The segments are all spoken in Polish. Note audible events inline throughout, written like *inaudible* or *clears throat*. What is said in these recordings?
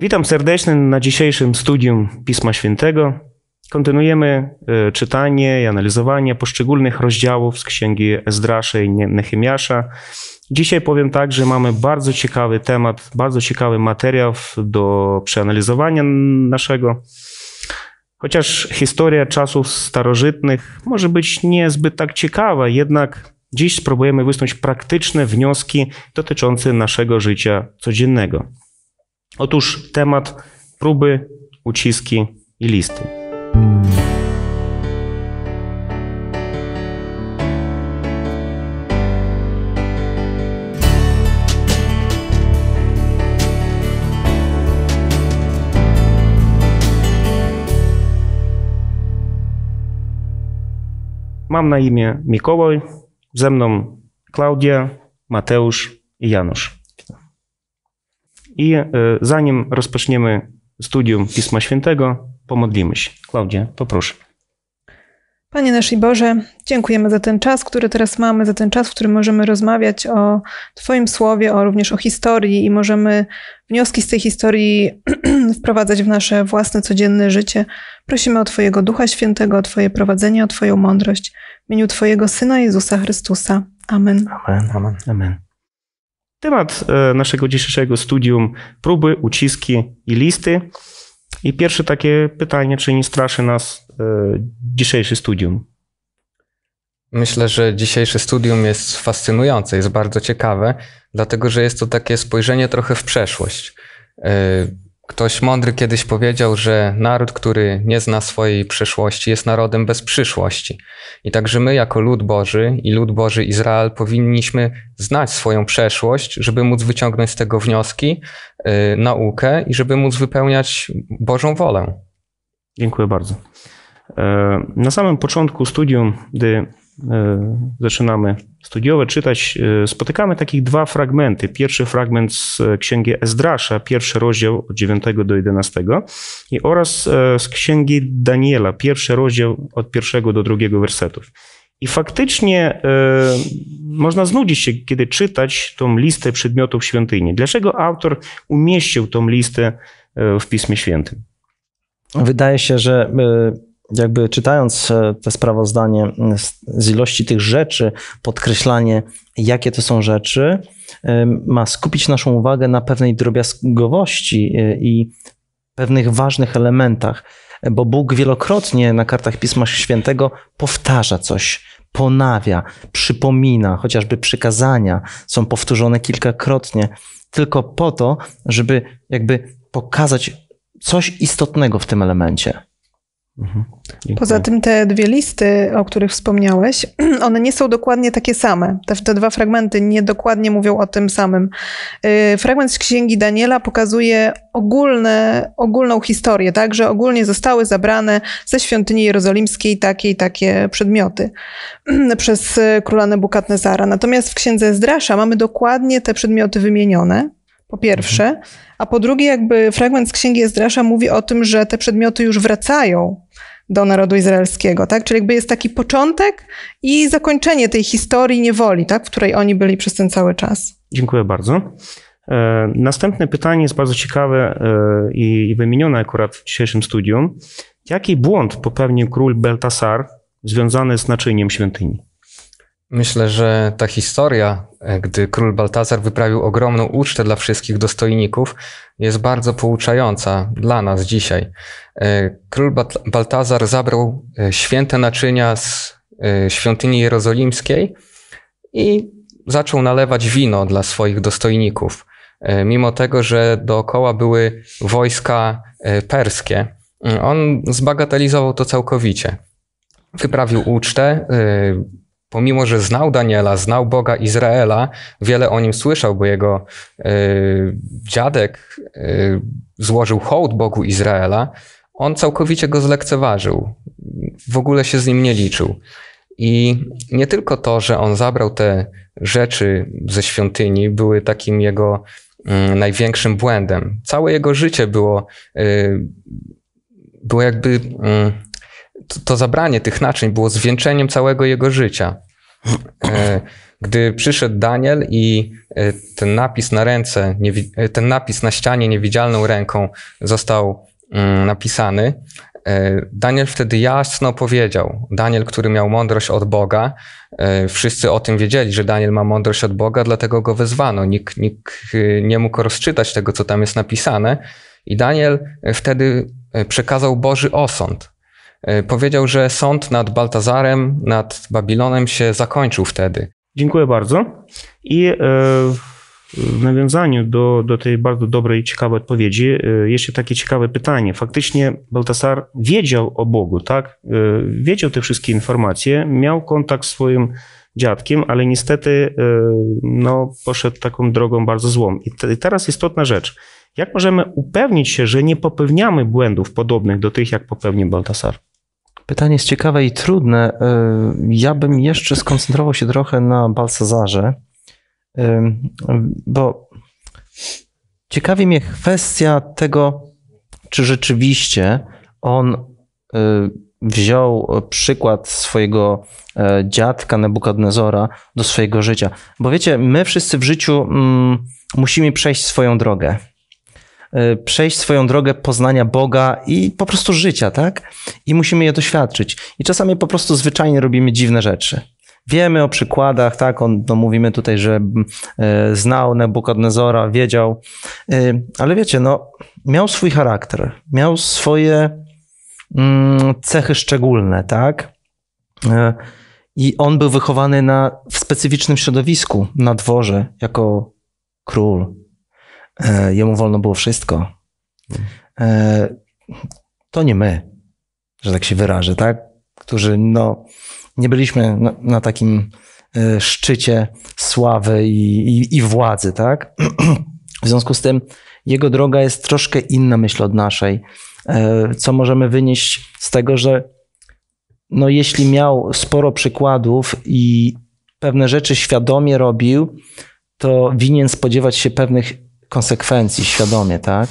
Witam serdecznie na dzisiejszym studium Pisma Świętego. Kontynuujemy e, czytanie i analizowanie poszczególnych rozdziałów z księgi Ezdrasza i Nehemiasza. Dzisiaj powiem tak, że mamy bardzo ciekawy temat, bardzo ciekawy materiał do przeanalizowania naszego. Chociaż historia czasów starożytnych może być niezbyt tak ciekawa, jednak dziś spróbujemy wysnuć praktyczne wnioski dotyczące naszego życia codziennego. Otóż temat próby, uciski i listy. Mam na imię Mikołaj, ze mną Klaudia, Mateusz i Janusz. I e, zanim rozpoczniemy studium Pisma Świętego, pomodlimy się. Klaudia, poproszę. Panie nasz i Boże, dziękujemy za ten czas, który teraz mamy, za ten czas, w którym możemy rozmawiać o Twoim słowie, o również o historii i możemy wnioski z tej historii *clears throat* wprowadzać w nasze własne codzienne życie. Prosimy o Twojego Ducha Świętego, o Twoje prowadzenie, o Twoją mądrość. W imieniu Twojego Syna Jezusa Chrystusa. Amen. Amen, amen. amen. Temat e, naszego dzisiejszego studium próby, uciski i listy. I pierwsze takie pytanie, czy nie straszy nas e, dzisiejsze studium? Myślę, że dzisiejsze studium jest fascynujące, jest bardzo ciekawe, dlatego że jest to takie spojrzenie trochę w przeszłość. E, Ktoś mądry kiedyś powiedział, że naród, który nie zna swojej przeszłości, jest narodem bez przyszłości. I także my, jako lud Boży i lud Boży Izrael, powinniśmy znać swoją przeszłość, żeby móc wyciągnąć z tego wnioski, yy, naukę i żeby móc wypełniać Bożą wolę. Dziękuję bardzo. E, na samym początku studium, gdy e, zaczynamy studiowe czytać, e, spotykamy takich dwa fragmenty. Pierwszy fragment z e, księgi Ezdrasza, pierwszy rozdział od 9 do 11 i oraz e, z księgi Daniela, pierwszy rozdział od pierwszego do drugiego wersetów. I faktycznie y, można znudzić się, kiedy czytać tą listę przedmiotów świątyni. Dlaczego autor umieścił tą listę w Pismie Świętym? Wydaje się, że y jakby czytając e, te sprawozdanie mm, z ilości tych rzeczy, podkreślanie, jakie to są rzeczy, e, ma skupić naszą uwagę na pewnej drobiazgowości e, i pewnych ważnych elementach, bo Bóg wielokrotnie na kartach Pisma Świętego powtarza coś, ponawia, przypomina, chociażby przykazania są powtórzone kilkakrotnie, tylko po to, żeby jakby pokazać coś istotnego w tym elemencie. Mhm. Poza tym te dwie listy, o których wspomniałeś, *clears throat* one nie są dokładnie takie same. Te, te dwa fragmenty nie dokładnie mówią o tym samym. Y, fragment z Księgi Daniela pokazuje ogólne, ogólną historię, tak, że ogólnie zostały zabrane ze świątyni jerozolimskiej takie i takie przedmioty *clears throat* przez króla Nebukadnezara. Natomiast w Księdze Zdrasza mamy dokładnie te przedmioty wymienione po pierwsze. A po drugie, jakby fragment z Księgi Ezdrasza mówi o tym, że te przedmioty już wracają do narodu izraelskiego, tak? Czyli jakby jest taki początek i zakończenie tej historii niewoli, tak? W której oni byli przez ten cały czas. Dziękuję bardzo. E, następne pytanie jest bardzo ciekawe e, i wymienione akurat w dzisiejszym studium. Jaki błąd popełnił król Beltasar związany z naczyniem świątyni? Myślę, że ta historia, e, gdy król Baltazar wyprawił ogromną ucztę dla wszystkich dostojników, jest bardzo pouczająca dla nas dzisiaj. E, król Baltazar zabrał e, święte naczynia z świątyni jerozolimskiej i zaczął nalewać wino dla swoich dostojników, mimo tego, że dookoła były wojska perskie. On zbagatelizował to całkowicie. Wyprawił ucztę, pomimo że znał Daniela, znał Boga Izraela, wiele o nim słyszał, bo jego y, dziadek y, złożył hołd Bogu Izraela, on całkowicie go zlekceważył. W ogóle się z nim nie liczył. I nie tylko to, że on zabrał te rzeczy ze świątyni, były takim jego y, największym błędem. Całe jego życie było, e, było jakby mm, to, to zabranie tych naczyń było zwieńczeniem całego jego życia. E, gdy przyszedł Daniel i e, ten napis na ręce, e, ten napis na ścianie niewidzialną ręką został mm, napisany, Daniel wtedy jasno powiedział, Daniel, który miał mądrość od Boga, wszyscy o tym wiedzieli, że Daniel ma mądrość od Boga, dlatego go wezwano. Nikt, nikt nie mógł rozczytać tego, co tam jest napisane. I Daniel wtedy przekazał Boży osąd. E, powiedział, że sąd nad Baltazarem, nad Babilonem się zakończył wtedy. Dziękuję bardzo. I e, w nawiązaniu do, do tej bardzo dobrej, ciekawej odpowiedzi, e, jeszcze takie ciekawe pytanie. Faktycznie Baltasar wiedział o Bogu, tak? Wiedział te wszystkie informacje, miał kontakt z swoim dziadkiem, ale niestety no, poszedł taką drogą bardzo złą. I, teraz istotna rzecz. Jak możemy upewnić się, że nie popełniamy błędów podobnych do tych, jak popełnił Baltasar? Pytanie jest ciekawe i trudne. Y, ja bym jeszcze skoncentrował się trochę na Balsazarze, y, bo ciekawi mnie kwestia tego, czy rzeczywiście on y, wziął przykład swojego e, dziadka Nebukadnezora do swojego życia. Bo wiecie, my wszyscy w życiu mm, musimy przejść swoją drogę. E, przejść swoją drogę poznania Boga i po prostu życia, tak? I musimy je doświadczyć. I czasami po prostu zwyczajnie robimy dziwne rzeczy. Wiemy o przykładach, tak? On, no mówimy tutaj, że mm, e, znał Nebukadnezora, wiedział, e, ale wiecie, no, miał swój charakter, miał swoje mm, cechy szczególne, tak? I on był wychowany na, w specyficznym środowisku, na dworze, jako król, E, jemu wolno było wszystko. E, to nie my, że tak się wyrażę, tak? Którzy no, nie byliśmy na, na takim e, szczycie sławy i, i, i władzy, tak? *clears throat* W związku z tym jego droga jest troszkę inna, myślę, od naszej. Co możemy wynieść z tego, że no, jeśli miał sporo przykładów i pewne rzeczy świadomie robił, to winien spodziewać się pewnych konsekwencji świadomie, tak?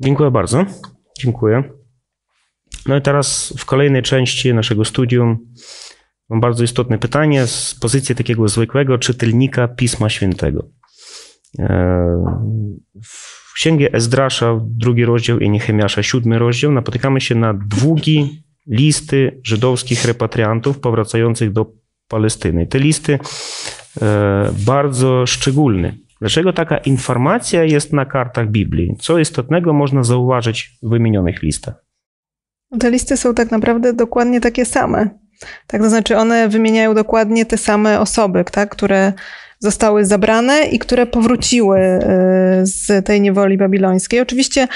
Dziękuję bardzo. Dziękuję. No i teraz w kolejnej części naszego studium mam bardzo istotne pytanie z pozycji takiego zwykłego czytelnika Pisma Świętego. E, w księgi Ezdrasza, drugi rozdział i Niechemiasza, siódmy rozdział, napotykamy się na długi listy żydowskich repatriantów powracających do Palestyny. Te listy e, bardzo szczególne. Dlaczego taka informacja jest na kartach Biblii? Co istotnego można zauważyć w wymienionych listach? Te listy są tak naprawdę dokładnie takie same. Tak, to znaczy one wymieniają dokładnie te same osoby, tak, które zostały zabrane i które powróciły y, z tej niewoli babilońskiej. Oczywiście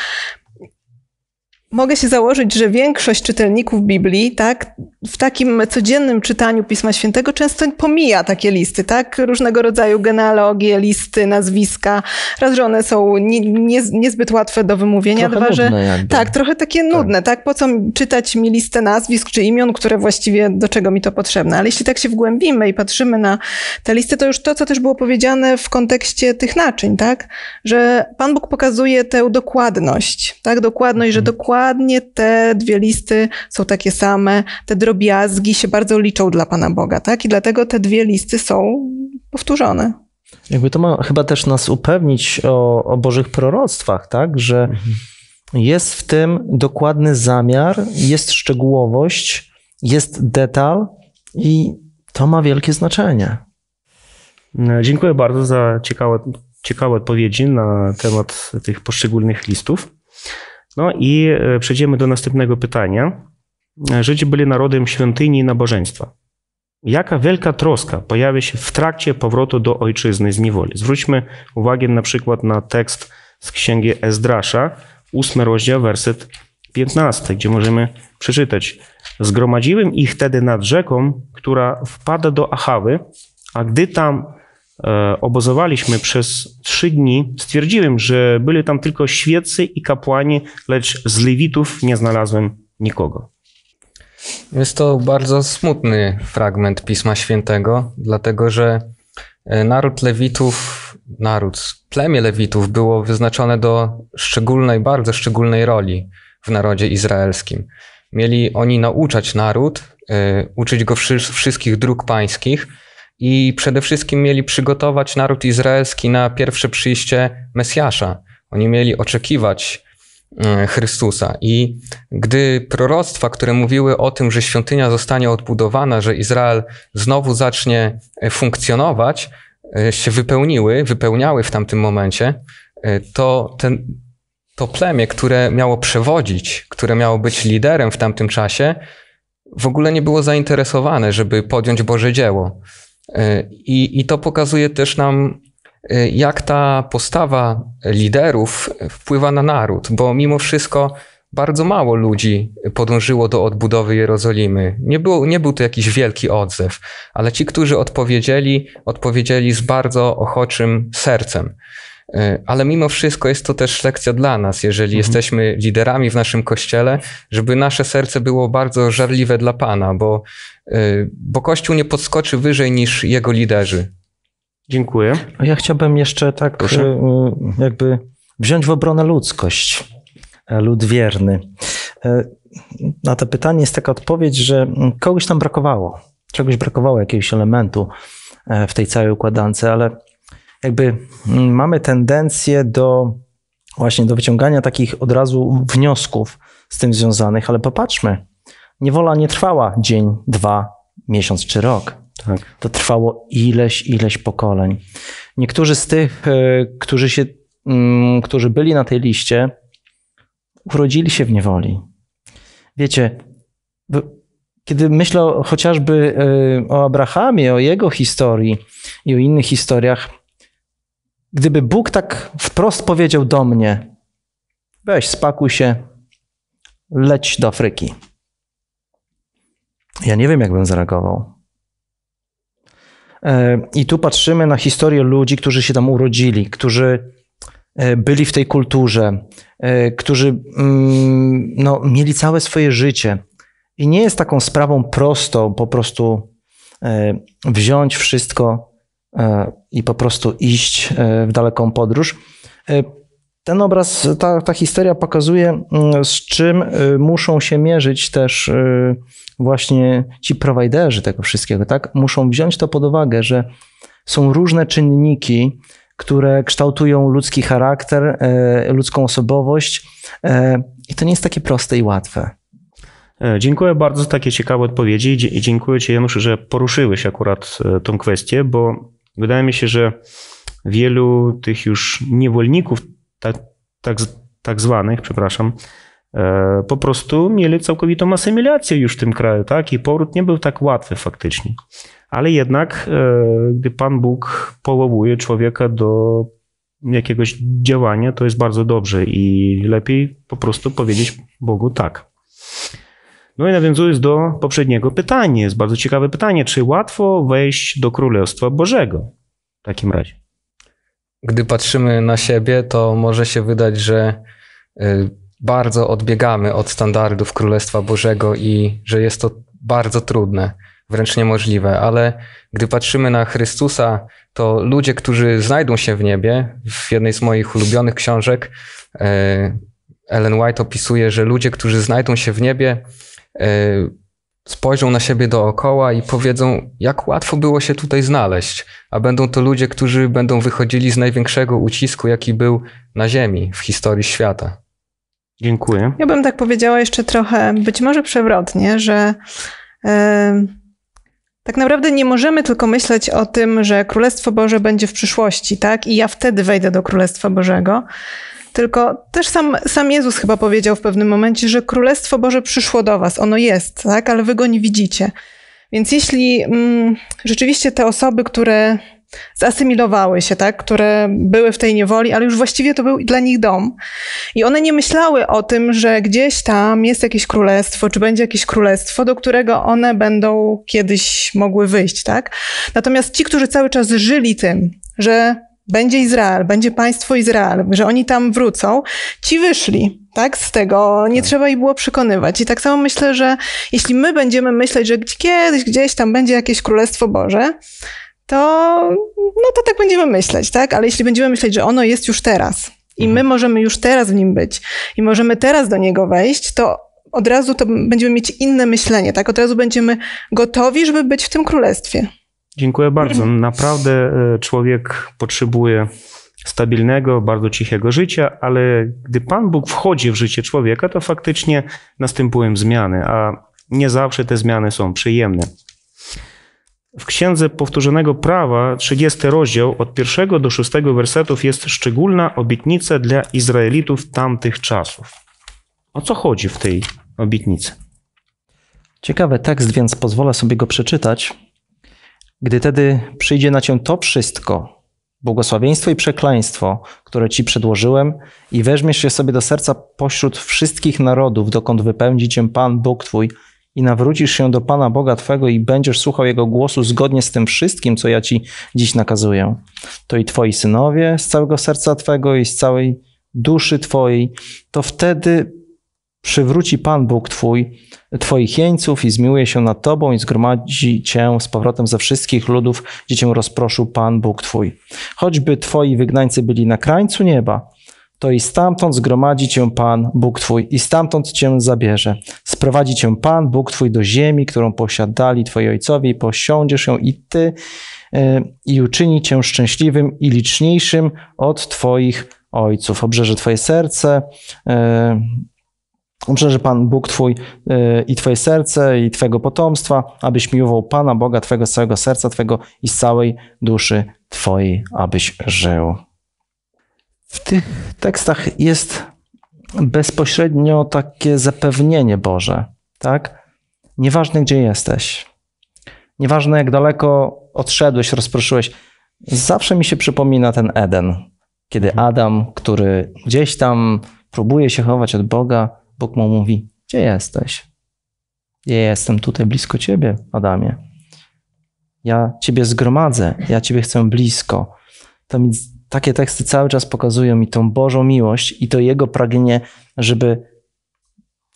Mogę się założyć, że większość czytelników Biblii, tak, w takim codziennym czytaniu Pisma Świętego często pomija takie listy, tak? Różnego rodzaju genealogie, listy, nazwiska. Raz, że one są nie, nie, niezbyt łatwe do wymówienia, trochę dwa, że tak, trochę takie tak. nudne, tak? Po co czytać mi listę nazwisk czy imion, które właściwie do czego mi to potrzebne? Ale jeśli tak się wgłębimy i patrzymy na te listy, to już to, co też było powiedziane w kontekście tych naczyń, tak? Że Pan Bóg pokazuje tę dokładność, tak? Dokładność, że mhm. dokładnie dokładnie te dwie listy są takie same, te drobiazgi się bardzo liczą dla Pana Boga, tak? I dlatego te dwie listy są powtórzone. Jakby to ma chyba też nas upewnić o, o Bożych proroctwach, tak? Że jest w tym dokładny zamiar, jest szczegółowość, jest detal i to ma wielkie znaczenie. Dziękuję bardzo za ciekawe, ciekawe odpowiedzi na temat tych poszczególnych listów. No i e, przejdziemy do następnego pytania. Żydzi byli narodem świątyni i nabożeństwa. Jaka wielka troska pojawia się w trakcie powrotu do ojczyzny z niewoli? Zwróćmy uwagę na przykład na tekst z księgi Ezdrasza, 8 rozdział, werset 15, gdzie możemy przeczytać: Zgromadziłem ich wtedy nad rzeką, która wpada do Achawy, a gdy tam E, obozowaliśmy przez trzy dni, stwierdziłem, że byli tam tylko świecy i kapłani, lecz z Lewitów nie znalazłem nikogo. Jest to bardzo smutny fragment Pisma Świętego, dlatego że e, naród Lewitów, naród, plemię Lewitów było wyznaczone do szczególnej, bardzo szczególnej roli w narodzie izraelskim. Mieli oni nauczać naród, e, uczyć go wszystkich dróg pańskich, i przede wszystkim mieli przygotować naród izraelski na pierwsze przyjście Mesjasza. Oni mieli oczekiwać e, Chrystusa. I gdy proroctwa, które mówiły o tym, że świątynia zostanie odbudowana, że Izrael znowu zacznie e, funkcjonować, e, się wypełniły, wypełniały w tamtym momencie, to ten, to plemię, które miało przewodzić, które miało być liderem w tamtym czasie, w ogóle nie było zainteresowane, żeby podjąć Boże dzieło. E, I, I to pokazuje też nam, e, jak ta postawa liderów wpływa na naród, bo mimo wszystko bardzo mało ludzi podążyło do odbudowy Jerozolimy. Nie, było, nie był to jakiś wielki odzew, ale ci, którzy odpowiedzieli, odpowiedzieli z bardzo ochoczym sercem. E, ale mimo wszystko jest to też lekcja dla nas, jeżeli mhm. jesteśmy liderami w naszym kościele, żeby nasze serce było bardzo żarliwe dla Pana, bo E, bo Kościół nie podskoczy wyżej niż jego liderzy. Dziękuję. Ja chciałbym jeszcze tak Proszę. E, e, jakby wziąć w obronę ludzkość, lud wierny. Na to pytanie jest taka odpowiedź, że kogoś tam brakowało, czegoś brakowało, jakiegoś elementu w tej całej układance, ale jakby mamy tendencję do właśnie do wyciągania takich od razu wniosków z tym związanych, ale popatrzmy, Niewola nie trwała dzień, dwa, miesiąc czy rok. Tak. To trwało ileś, ileś pokoleń. Niektórzy z tych, e, którzy, się, mm, którzy byli na tej liście, urodzili się w niewoli. Wiecie, kiedy myślę chociażby e, o Abrahamie, o jego historii i o innych historiach, gdyby Bóg tak wprost powiedział do mnie: weź, spakuj się, leć do Afryki. Ja nie wiem, jakbym zareagował. E, I tu patrzymy na historię ludzi, którzy się tam urodzili, którzy e, byli w tej kulturze, e, którzy mm, no, mieli całe swoje życie. I nie jest taką sprawą prostą po prostu wziąć wszystko i po prostu iść w daleką podróż ten obraz, ta, ta historia pokazuje, mm, z czym y, muszą się mierzyć też y, właśnie ci prowajderzy tego wszystkiego, tak? Muszą wziąć to pod uwagę, że są różne czynniki, które kształtują ludzki charakter, e, ludzką osobowość e, i to nie jest takie proste i łatwe. E, dziękuję bardzo za takie ciekawe odpowiedzi i dziękuję Ci, Janusz, że poruszyłeś akurat tą kwestię, bo wydaje mi się, że wielu tych już niewolników tak, tak, tak zwanych, przepraszam, e, po prostu mieli całkowitą asymilację już w tym kraju, tak? I powrót nie był tak łatwy faktycznie. Ale jednak, e, gdy Pan Bóg powołuje człowieka do jakiegoś działania, to jest bardzo dobrze i lepiej po prostu powiedzieć Bogu tak. No i nawiązując do poprzedniego pytania, jest bardzo ciekawe pytanie, czy łatwo wejść do Królestwa Bożego w takim razie? gdy patrzymy na siebie, to może się wydać, że y, bardzo odbiegamy od standardów Królestwa Bożego i że jest to bardzo trudne, wręcz niemożliwe, ale gdy patrzymy na Chrystusa, to ludzie, którzy znajdą się w niebie, w jednej z moich ulubionych książek, y, Ellen White opisuje, że ludzie, którzy znajdą się w niebie, y, spojrzą na siebie dookoła i powiedzą, jak łatwo było się tutaj znaleźć, a będą to ludzie, którzy będą wychodzili z największego ucisku, jaki był na Ziemi w historii świata. Dziękuję. Ja bym tak powiedziała jeszcze trochę, być może przewrotnie, że. Yy... Tak naprawdę nie możemy tylko myśleć o tym, że Królestwo Boże będzie w przyszłości, tak? I ja wtedy wejdę do Królestwa Bożego, tylko też sam, sam Jezus chyba powiedział w pewnym momencie, że Królestwo Boże przyszło do was, ono jest, tak? ale wy go nie widzicie. Więc jeśli mm, rzeczywiście te osoby, które zasymilowały się, tak? które były w tej niewoli, ale już właściwie to był dla nich dom. I one nie myślały o tym, że gdzieś tam jest jakieś królestwo, czy będzie jakieś królestwo, do którego one będą kiedyś mogły wyjść. Tak? Natomiast ci, którzy cały czas żyli tym, że będzie Izrael, będzie państwo Izrael, że oni tam wrócą, ci wyszli. Tak, z tego nie tak. trzeba ich było przekonywać. I tak samo myślę, że jeśli my będziemy myśleć, że kiedyś gdzieś tam będzie jakieś Królestwo Boże, to, no to tak będziemy myśleć, tak? Ale jeśli będziemy myśleć, że ono jest już teraz i my mhm. możemy już teraz w nim być i możemy teraz do niego wejść, to od razu to będziemy mieć inne myślenie, tak? Od razu będziemy gotowi, żeby być w tym królestwie. Dziękuję bardzo. *laughs* Naprawdę e, człowiek potrzebuje stabilnego, bardzo cichego życia, ale gdy Pan Bóg wchodzi w życie człowieka, to faktycznie następują zmiany, a nie zawsze te zmiany są przyjemne. W Księdze Powtórzonego Prawa, 30 rozdział, od pierwszego do szóstego wersetów jest szczególna obietnica dla Izraelitów tamtych czasów. O co chodzi w tej obietnicy? Ciekawe tekst, więc pozwolę sobie go przeczytać. Gdy tedy przyjdzie na cię to wszystko, błogosławieństwo i przekleństwo, które ci przedłożyłem, i weźmiesz je sobie do serca pośród wszystkich narodów, dokąd wypędzi cię Pan Bóg twój, i nawrócisz się do Pana Boga twego i będziesz słuchał Jego głosu zgodnie z tym wszystkim, co ja ci dziś nakazuję, to i twoi synowie z całego serca twego i z całej duszy twojej, to wtedy przywróci Pan Bóg Twój Twoich jeńców i zmiłuje się nad Tobą i zgromadzi Cię z powrotem ze wszystkich ludów, gdzie Cię rozproszył Pan Bóg Twój. Choćby Twoi wygnańcy byli na krańcu nieba, to i stamtąd zgromadzi Cię Pan Bóg Twój i stamtąd Cię zabierze. Sprowadzi Cię Pan Bóg Twój do ziemi, którą posiadali Twoi ojcowie i posiądziesz ją i Ty e, i uczyni Cię szczęśliwym i liczniejszym od Twoich ojców. Obrzeże Twoje serce, e, Proszę, że Pan Bóg Twój yy, i Twoje serce, i Twojego potomstwa, abyś miłował Pana Boga Twojego z całego serca Twojego i z całej duszy Twojej, abyś żył. W tych tekstach jest bezpośrednio takie zapewnienie Boże, tak? Nieważne, gdzie jesteś, nieważne, jak daleko odszedłeś, rozproszyłeś, zawsze mi się przypomina ten Eden, kiedy Adam, który gdzieś tam próbuje się chować od Boga, Bóg mu mówi: Gdzie jesteś? Ja jestem tutaj blisko ciebie, Adamie. Ja ciebie zgromadzę, ja ciebie chcę blisko. To mi, takie teksty cały czas pokazują mi tą Bożą miłość i to Jego pragnienie, żeby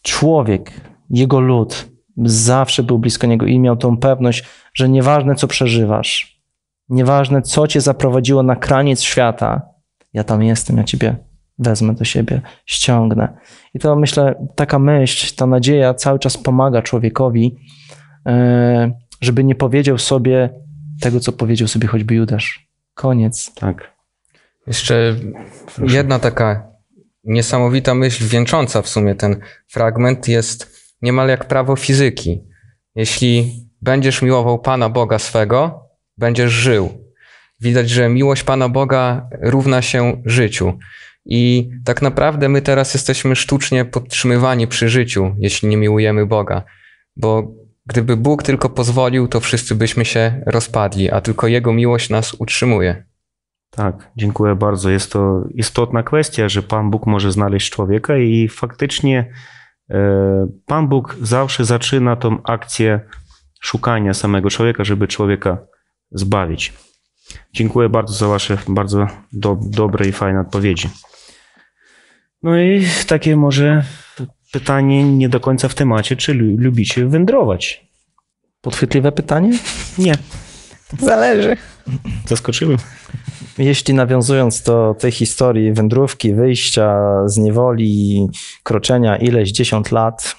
człowiek, Jego lud, zawsze był blisko Niego i miał tą pewność, że nieważne co przeżywasz, nieważne co cię zaprowadziło na kraniec świata, ja tam jestem, ja ciebie wezmę do siebie, ściągnę. I to myślę, taka myśl, ta nadzieja cały czas pomaga człowiekowi, e, żeby nie powiedział sobie tego, co powiedział sobie choćby Judasz. Koniec. Tak. Jeszcze Proszę. jedna taka niesamowita myśl wieńcząca w sumie ten fragment jest niemal jak prawo fizyki. Jeśli będziesz miłował Pana Boga swego, będziesz żył. Widać, że miłość Pana Boga równa się życiu. I tak naprawdę my teraz jesteśmy sztucznie podtrzymywani przy życiu, jeśli nie miłujemy Boga, bo gdyby Bóg tylko pozwolił, to wszyscy byśmy się rozpadli, a tylko Jego miłość nas utrzymuje. Tak, dziękuję bardzo. Jest to istotna kwestia, że Pan Bóg może znaleźć człowieka i faktycznie e, Pan Bóg zawsze zaczyna tą akcję szukania samego człowieka, żeby człowieka zbawić. Dziękuję bardzo za Wasze bardzo do, dobre i fajne odpowiedzi. No i takie może pytanie nie do końca w temacie, czy lubicie wędrować? Podchwytliwe pytanie? Nie. Zależy. Zaskoczyłem. Jeśli nawiązując do tej historii wędrówki, wyjścia z niewoli, kroczenia ileś dziesiąt lat,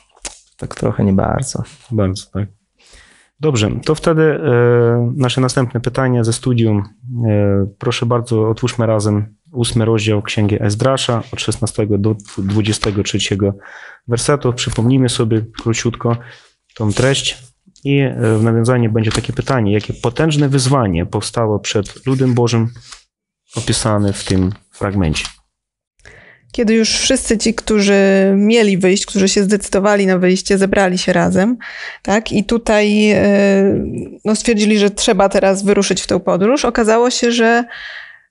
tak trochę nie bardzo. Bardzo, tak. Dobrze, to wtedy e, nasze następne pytania ze studium. E, proszę bardzo, otwórzmy razem ósmy rozdział Księgi Ezdrasza od 16 do 23 wersetu. Przypomnijmy sobie króciutko tą treść i e, w nawiązaniu będzie takie pytanie, jakie potężne wyzwanie powstało przed ludem Bożym opisane w tym fragmencie kiedy już wszyscy ci, którzy mieli wyjść, którzy się zdecydowali na wyjście, zebrali się razem, tak? I tutaj e, no, stwierdzili, że trzeba teraz wyruszyć w tę podróż. Okazało się, że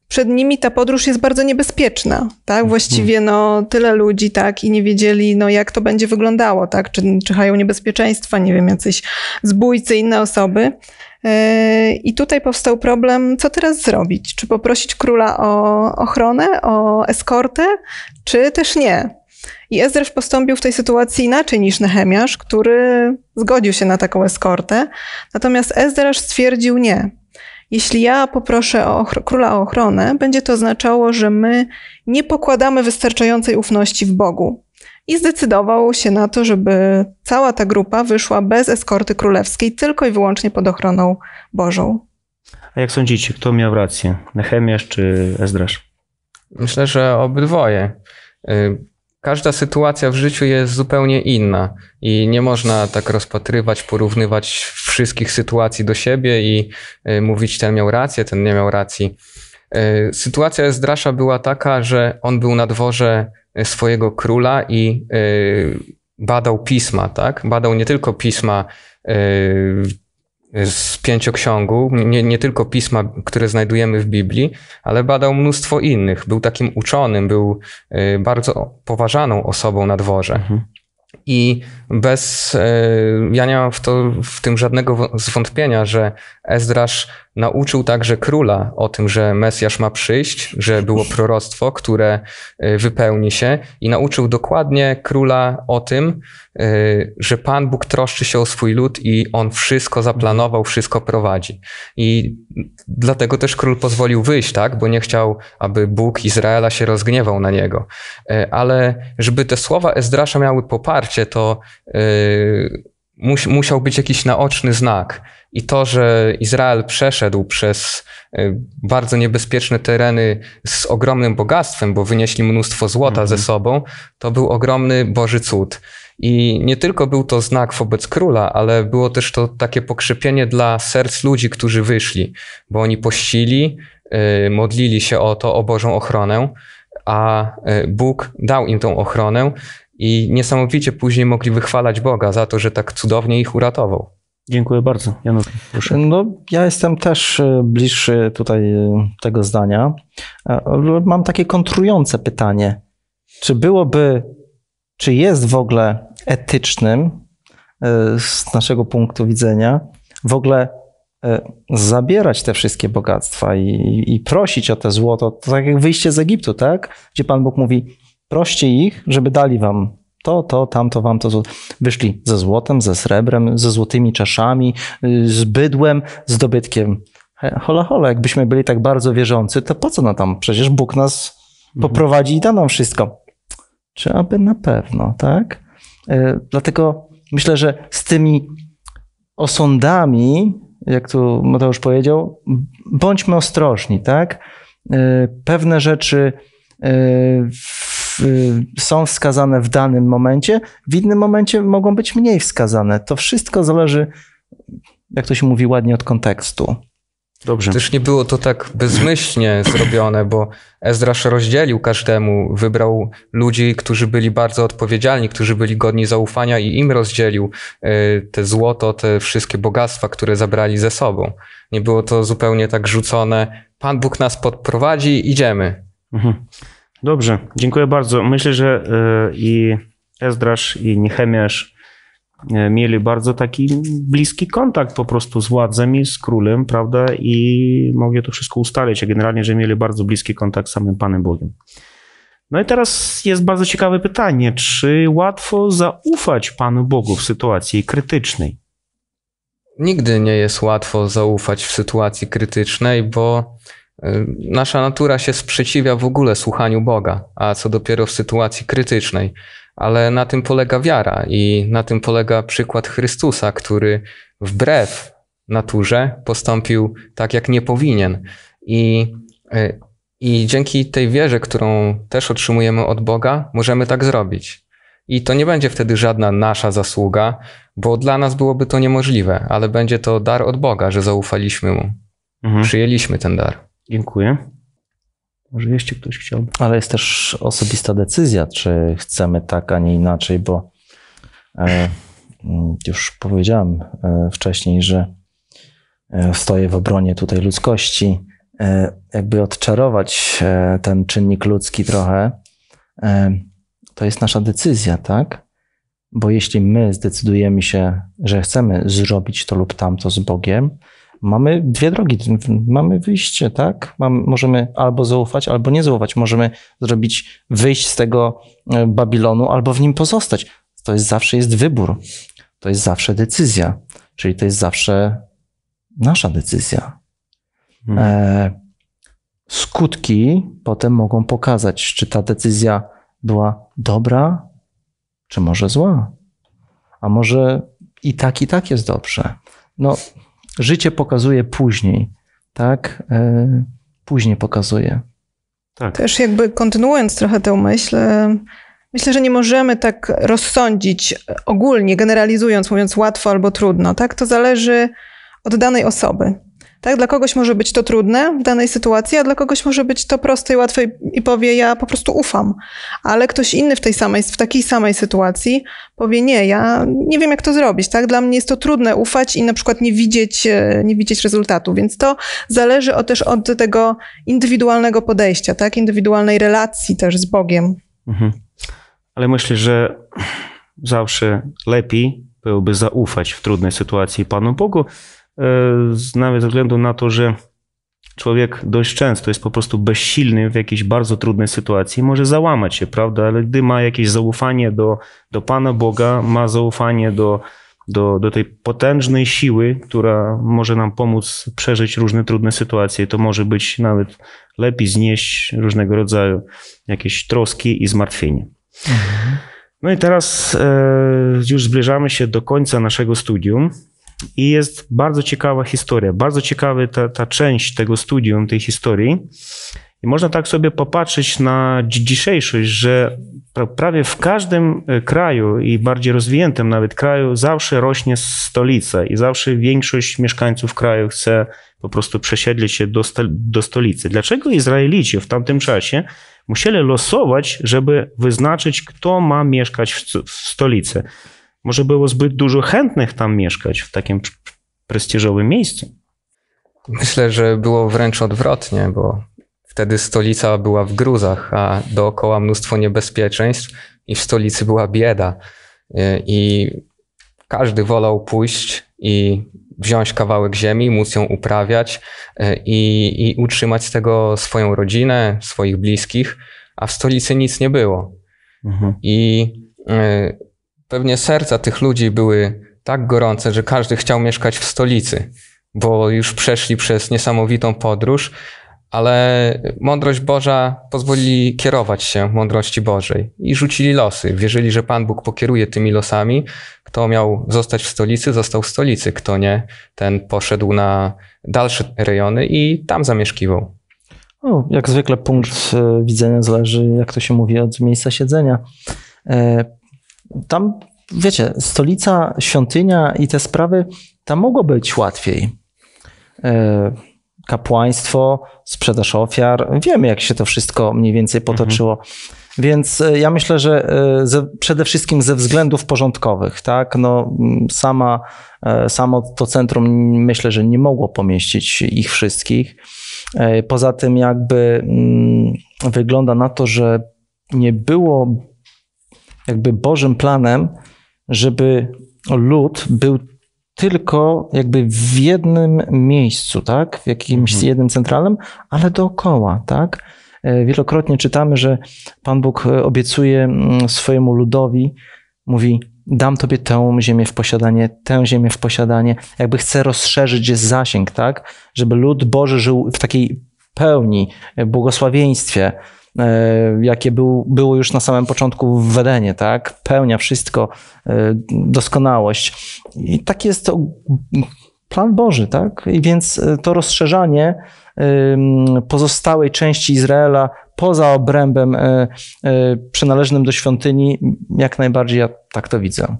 przed nimi ta podróż jest bardzo niebezpieczna, tak? Mhm. Właściwie no, tyle ludzi, tak? I nie wiedzieli, no, jak to będzie wyglądało, tak? Czy czyhają niebezpieczeństwa, nie wiem, jacyś zbójcy, inne osoby. Yy, I tutaj powstał problem, co teraz zrobić? Czy poprosić króla o ochronę, o eskortę, czy też nie? I Ezdrasz postąpił w tej sytuacji inaczej niż Nehemiasz, który zgodził się na taką eskortę. Natomiast Ezdrasz stwierdził nie. Jeśli ja poproszę o króla o ochronę, będzie to oznaczało, że my nie pokładamy wystarczającej ufności w Bogu i zdecydował się na to, żeby cała ta grupa wyszła bez eskorty królewskiej, tylko i wyłącznie pod ochroną Bożą. A jak sądzicie, kto miał rację? Nechemiasz czy Ezdrasz? Myślę, że obydwoje. Y, każda sytuacja w życiu jest zupełnie inna i nie można tak rozpatrywać, porównywać wszystkich sytuacji do siebie i y, mówić, ten miał rację, ten nie miał racji. E, sytuacja Ezdrasza była taka, że on był na dworze e, swojego króla i e, badał pisma, tak? Badał nie tylko pisma z pięcioksiągu, nie, nie tylko pisma, które znajdujemy w Biblii, ale badał mnóstwo innych. Był takim uczonym, był bardzo poważaną osobą na dworze. Mhm. I bez, ja nie mam w, to, w tym żadnego zwątpienia, że Ezdrasz Nauczył także króla o tym, że Mesjasz ma przyjść, że było proroctwo, które y, wypełni się, i nauczył dokładnie króla o tym, y, że Pan Bóg troszczy się o swój lud i on wszystko zaplanował, wszystko prowadzi. I dlatego też król pozwolił wyjść, tak, bo nie chciał, aby Bóg Izraela się rozgniewał na niego. Y, ale żeby te słowa Ezdrasza miały poparcie, to mus, musiał być jakiś naoczny znak. I to, że Izrael przeszedł przez y, bardzo niebezpieczne tereny z ogromnym bogactwem, bo wynieśli mnóstwo złota mhm. ze sobą, to był ogromny Boży cud. I nie tylko był to znak wobec króla, ale było też to takie pokrzepienie dla serc ludzi, którzy wyszli, bo oni pościli, y, modlili się o to, o Bożą ochronę, a y, Bóg dał im tą ochronę i niesamowicie później mogli wychwalać Boga za to, że tak cudownie ich uratował. Dziękuję bardzo. Janusz, proszę. No, ja jestem też e, bliższy tutaj e, tego zdania. E, mam takie kontrujące pytanie. Czy byłoby, czy jest w ogóle etycznym z naszego punktu widzenia w ogóle zabierać te wszystkie bogactwa i, i prosić o te złoto, to tak jak wyjście z Egiptu, tak? Gdzie Pan Bóg mówi, Proście ich, żeby dali wam to, to, tamto, wam to. Wyszli ze złotem, ze srebrem, ze złotymi czaszami, y, z bydłem, z dobytkiem. Hola, hola, jakbyśmy byli tak bardzo wierzący, to po co nam tam? Przecież Bóg nas mhm. poprowadzi i da nam wszystko. Czy aby na pewno, tak? E, dlatego myślę, że z tymi osądami, jak tu Mateusz powiedział, bądźmy ostrożni, tak? E, pewne rzeczy e, Y, są wskazane w danym momencie, w innym momencie mogą być mniej wskazane. To wszystko zależy, jak to się mówi ładnie, od kontekstu. Dobrze. Też nie było to tak bezmyślnie *clears throat* zrobione, bo Ezdrasz rozdzielił każdemu, wybrał ludzi, którzy byli bardzo odpowiedzialni, którzy byli godni zaufania i im rozdzielił y, te złoto, te wszystkie bogactwa, które zabrali ze sobą. Nie było to zupełnie tak rzucone. Pan Bóg nas podprowadzi, idziemy. Mhm. Dobrze, dziękuję bardzo. Myślę, że e, i Ezdrasz, i Niechemiasz e, mieli bardzo taki bliski kontakt po prostu z władzami, z królem, prawda? I mogli to wszystko ustalić, a generalnie, że mieli bardzo bliski kontakt z samym Panem Bogiem. No i teraz jest bardzo ciekawe pytanie, czy łatwo zaufać Panu Bogu w sytuacji krytycznej? Nigdy nie jest łatwo zaufać w sytuacji krytycznej, bo Y, nasza natura się sprzeciwia w ogóle słuchaniu Boga, a co dopiero w sytuacji krytycznej. Ale na tym polega wiara i na tym polega przykład Chrystusa, który wbrew naturze postąpił tak, jak nie powinien. I, y, I dzięki tej wierze, którą też otrzymujemy od Boga, możemy tak zrobić. I to nie będzie wtedy żadna nasza zasługa, bo dla nas byłoby to niemożliwe, ale będzie to dar od Boga, że zaufaliśmy Mu. Mhm. Przyjęliśmy ten dar. Dziękuję. Może jeszcze ktoś chciał. Ale jest też osobista decyzja, czy chcemy tak, a nie inaczej, bo e, mm, już powiedziałem e, wcześniej, że e, stoję w obronie tutaj ludzkości. E, jakby odczarować e, ten czynnik ludzki trochę, e, to jest nasza decyzja, tak? Bo jeśli my zdecydujemy się, że chcemy zrobić to lub tamto z Bogiem, mamy dwie drogi, mamy wyjście, tak? Mamy, możemy albo zaufać, albo nie zaufać. Możemy zrobić, wyjść z tego e, Babilonu, albo w nim pozostać. To jest zawsze jest wybór. To jest zawsze decyzja. Czyli to jest zawsze nasza decyzja. Hmm. E, skutki potem mogą pokazać, czy ta decyzja była dobra, czy może zła. A może i tak, i tak jest dobrze. No, życie pokazuje później, tak? E, później pokazuje. Tak. Też jakby kontynuując trochę tę myśl, e, myślę, że nie możemy tak rozsądzić ogólnie, generalizując, mówiąc łatwo albo trudno, tak? To zależy od danej osoby. Tak, dla kogoś może być to trudne w danej sytuacji, a dla kogoś może być to proste i łatwe i powie, ja po prostu ufam. Ale ktoś inny w tej samej, w takiej samej sytuacji powie, nie, ja nie wiem, jak to zrobić, tak? Dla mnie jest to trudne ufać i na przykład nie widzieć, e, nie widzieć rezultatu. Więc to zależy o, też od tego indywidualnego podejścia, tak? Indywidualnej relacji też z Bogiem. Mhm. Ale myślę, że zawsze lepiej byłoby zaufać w trudnej sytuacji Panu Bogu, E, nawet ze względu na to, że człowiek dość często jest po prostu bezsilny w jakiejś bardzo trudnej sytuacji, może załamać się, prawda? Ale gdy ma jakieś zaufanie do, do Pana Boga, ma zaufanie do, do, do tej potężnej siły, która może nam pomóc przeżyć różne trudne sytuacje, to może być nawet lepiej znieść różnego rodzaju jakieś troski i zmartwienie. Mhm. No i teraz e, już zbliżamy się do końca naszego studium. I jest bardzo ciekawa historia, bardzo ciekawa ta, ta część tego studium, tej historii. I można tak sobie popatrzeć na dzisiejszość, że prawie w każdym e, kraju i bardziej rozwiniętym nawet kraju zawsze rośnie stolica i zawsze większość mieszkańców kraju chce po prostu przesiedlić się do, do stolicy. Dlaczego Izraelici w tamtym czasie musieli losować, żeby wyznaczyć, kto ma mieszkać w, w stolicy? Może było zbyt dużo chętnych tam mieszkać w takim prestiżowym miejscu? Myślę, że było wręcz odwrotnie, bo wtedy stolica była w gruzach, a dookoła mnóstwo niebezpieczeństw i w stolicy była bieda. Y, I każdy wolał pójść i wziąć kawałek ziemi, móc ją uprawiać y, i, i, utrzymać z tego swoją rodzinę, swoich bliskich, a w stolicy nic nie było. Mhm. I y, Pewnie serca tych ludzi były tak gorące, że każdy chciał mieszkać w stolicy, bo już przeszli przez niesamowitą podróż, ale mądrość Boża pozwolili kierować się mądrości Bożej i rzucili losy. Wierzyli, że Pan Bóg pokieruje tymi losami. Kto miał zostać w stolicy, został w stolicy. Kto nie, ten poszedł na dalsze rejony i tam zamieszkiwał. O, jak zwykle punkt e, widzenia zależy, jak to się mówi, od miejsca siedzenia. E, tam, wiecie, stolica, świątynia i te sprawy, tam mogło być łatwiej. E, kapłaństwo, sprzedaż ofiar, wiemy jak się to wszystko mniej więcej mhm. potoczyło. Mhm. Więc e, ja myślę, że e, ze, przede wszystkim ze względów porządkowych, tak, no sama, samo to centrum myślę, że nie mogło pomieścić ich wszystkich. Poza tym jakby mm, wygląda na to, że nie było jakby Bożym planem, żeby lud był tylko jakby w jednym miejscu, tak? W jakimś mhm. jednym centralnym, ale dookoła, tak? E, wielokrotnie czytamy, że Pan Bóg e, obiecuje mm, swojemu ludowi, mówi: Dam tobie tę ziemię w posiadanie, tę ziemię w posiadanie. Jakby chce rozszerzyć zasięg, tak? Żeby lud Boży żył w takiej pełni, e, błogosławieństwie. E, jakie był, było już na samym początku w Wedenie, tak? Pełnia wszystko, e, doskonałość. I tak jest to plan Boży, tak? I więc e, to rozszerzanie pozostałej części Izraela poza obrębem przynależnym do świątyni, jak najbardziej ja tak to widzę.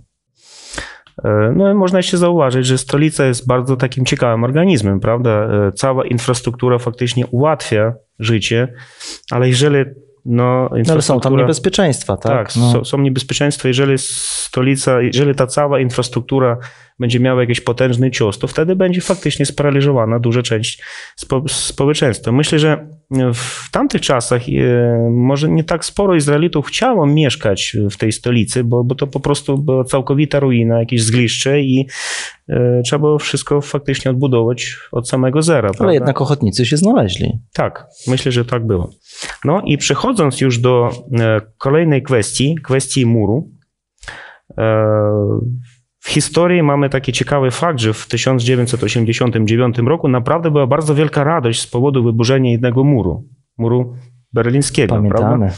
E, no, można jeszcze zauważyć, że stolica jest bardzo takim ciekawym organizmem, prawda? E, cała infrastruktura faktycznie ułatwia życie, ale jeżeli no, no, ale są tam niebezpieczeństwa, tak? Tak, no. są, są niebezpieczeństwa, jeżeli stolica, jeżeli ta cała infrastruktura będzie miała jakiś potężny cios, to wtedy będzie faktycznie sparaliżowana duża część spo, społeczeństwa. Myślę, że w tamtych czasach e, może nie tak sporo Izraelitów chciało mieszkać w tej stolicy, bo, bo to po prostu była całkowita ruina, jakieś zgliszcze i e, trzeba było wszystko faktycznie odbudować od samego zera. Ale prawda? jednak ochotnicy się znaleźli. Tak, myślę, że tak było. No i przechodząc już do e, kolejnej kwestii, kwestii muru, w historii mamy taki ciekawy fakt, że w 1989 roku naprawdę była bardzo wielka radość z powodu wyburzenia jednego muru, muru berlińskiego. Pamiętamy. Prawda?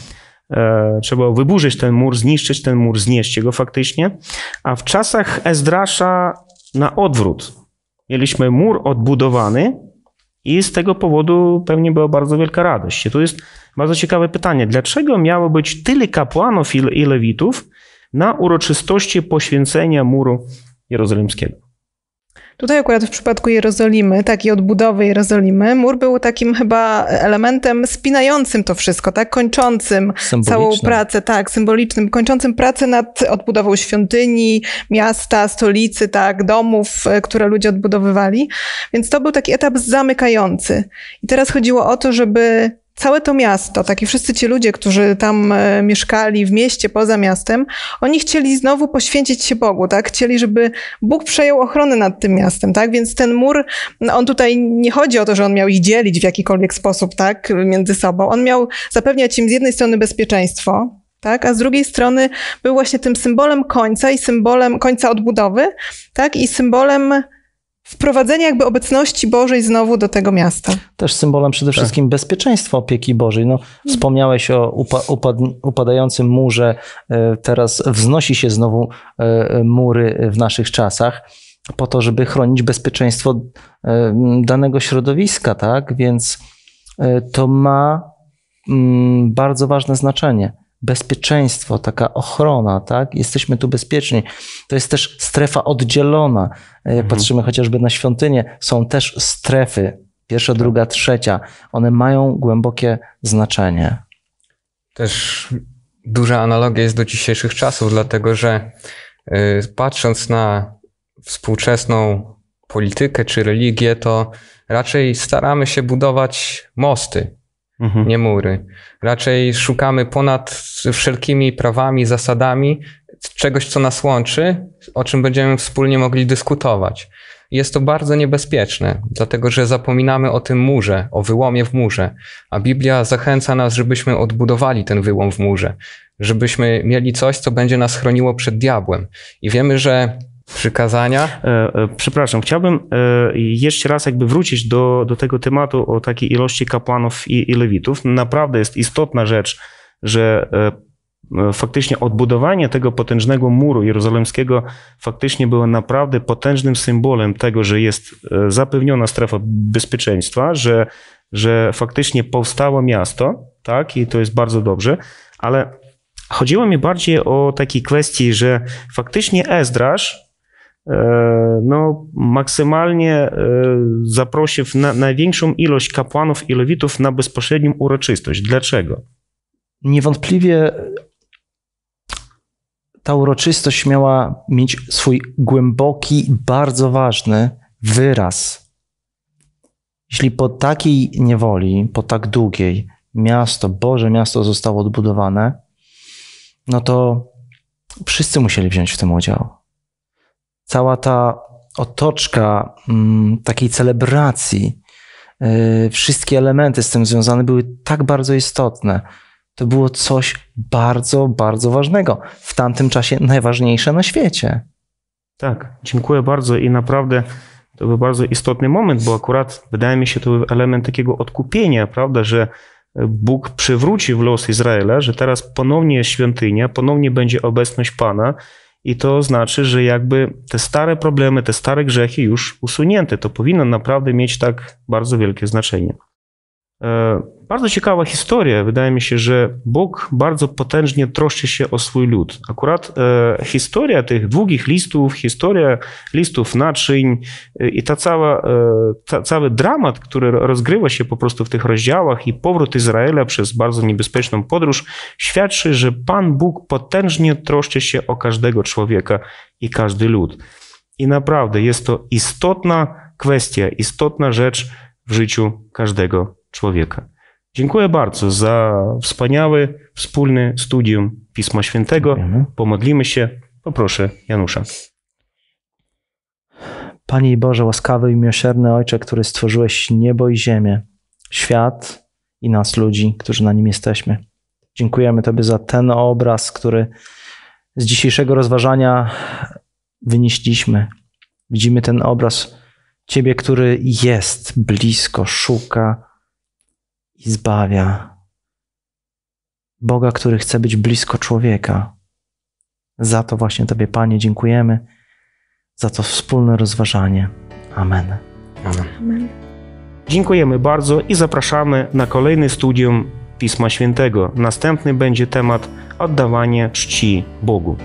E, trzeba wyburzyć ten mur, zniszczyć ten mur, znieść go faktycznie. A w czasach Ezdrasza na odwrót. Mieliśmy mur odbudowany i z tego powodu pewnie była bardzo wielka radość. I tu jest bardzo ciekawe pytanie, dlaczego miało być tyle kapłanów i lewitów, na uroczystości poświęcenia muru jerozolimskiego. Tutaj akurat w przypadku Jerozolimy, takiej odbudowy Jerozolimy, mur był takim chyba elementem spinającym to wszystko, tak, kończącym całą pracę, tak, symbolicznym, kończącym pracę nad odbudową świątyni, miasta, stolicy, tak, domów, e, które ludzie odbudowywali. Więc to był taki etap zamykający. I teraz chodziło o to, żeby całe to miasto, tak i wszyscy ci ludzie, którzy tam e, mieszkali w mieście, poza miastem, oni chcieli znowu poświęcić się Bogu, tak? Chcieli, żeby Bóg przejął ochronę nad tym miastem, tak? Więc ten mur, no, on tutaj nie chodzi o to, że on miał ich dzielić w jakikolwiek sposób, tak? Między sobą. On miał zapewniać im z jednej strony bezpieczeństwo, tak? A z drugiej strony był właśnie tym symbolem końca i symbolem końca odbudowy, tak? I symbolem wprowadzenie jakby obecności Bożej znowu do tego miasta. Też symbolem przede tak. wszystkim bezpieczeństwa opieki Bożej. No, mhm. wspomniałeś o upa upad upadającym murze, e, teraz wznosi się znowu e, mury w naszych czasach po to, żeby chronić bezpieczeństwo e, danego środowiska, tak? Więc to ma mm, bardzo ważne znaczenie bezpieczeństwo, taka ochrona, tak? Jesteśmy tu bezpieczni. To jest też strefa oddzielona. Jak mhm. patrzymy chociażby na świątynię, są też strefy. Pierwsza, tak. druga, trzecia. One mają głębokie znaczenie. Też duża analogia jest do dzisiejszych czasów, dlatego że y, patrząc na współczesną politykę czy religię, to raczej staramy się budować mosty mhm. nie mury. Raczej szukamy ponad wszelkimi prawami, zasadami czegoś, co nas łączy, o czym będziemy wspólnie mogli dyskutować. Jest to bardzo niebezpieczne, dlatego że zapominamy o tym murze, o wyłomie w murze, a Biblia zachęca nas, żebyśmy odbudowali ten wyłom w murze, żebyśmy mieli coś, co będzie nas chroniło przed diabłem. I wiemy, że przykazania. E, e, przepraszam, chciałbym e, jeszcze raz jakby wrócić do, do tego tematu o takiej ilości kapłanów i, i lewitów. Naprawdę jest istotna rzecz, że faktycznie odbudowanie tego potężnego muru jerozolimskiego faktycznie było naprawdę potężnym symbolem tego, że jest zapewniona strefa bezpieczeństwa, że, że faktycznie powstało miasto, tak, i to jest bardzo dobrze, ale chodziło mi bardziej o takiej kwestii, że faktycznie Ezdrasz E, no, maksymalnie e, zaprosił na, największą ilość kapłanów i lewitów na bezpośrednią uroczystość. Dlaczego? Niewątpliwie ta uroczystość miała mieć swój głęboki, bardzo ważny wyraz. Jeśli po takiej niewoli, po tak długiej, miasto, Boże miasto zostało odbudowane, no to wszyscy musieli wziąć w tym udział cała ta otoczka mm, takiej celebracji, e, wszystkie elementy z tym związane były tak bardzo istotne. To było coś bardzo, bardzo ważnego. W tamtym czasie najważniejsze na świecie. Tak, dziękuję bardzo i naprawdę to był bardzo istotny moment, bo akurat wydaje mi się to był element takiego odkupienia, prawda, że Bóg przywróci w los Izraela, że teraz ponownie jest świątynia, ponownie będzie obecność Pana i to znaczy, że jakby te stare problemy, te stare grzechy już usunięte. To powinno naprawdę mieć tak bardzo wielkie znaczenie. E, bardzo ciekawa historia. Wydaje mi się, że Bóg bardzo potężnie troszczy się o swój lud. Akurat e, historia tych długich listów, historia listów naczyń e, i ta cała, e, ta, cały dramat, który rozgrywa się po prostu w tych rozdziałach i powrót Izraela przez bardzo niebezpieczną podróż, świadczy, że Pan Bóg potężnie troszczy się o każdego człowieka i każdy lud. I naprawdę jest to istotna kwestia, istotna rzecz w życiu każdego człowieka. Dziękuję bardzo za wspaniały wspólny studium Pisma Świętego. Pomodlimy się. Poproszę Janusza. Panie i Boże, łaskawy i miłosierny Ojcze, który stworzyłeś niebo i ziemię, świat i nas ludzi, którzy na nim jesteśmy. Dziękujemy Tobie za ten obraz, który z dzisiejszego rozważania wynieśliśmy. Widzimy ten obraz Ciebie, który jest blisko, szuka, i zbawia. Boga, który chce być blisko człowieka. Za to właśnie Tobie, Panie, dziękujemy, za to wspólne rozważanie. Amen. Amen. Amen. Dziękujemy bardzo i zapraszamy na kolejny studium Pisma Świętego. Następny będzie temat oddawanie czci Bogu.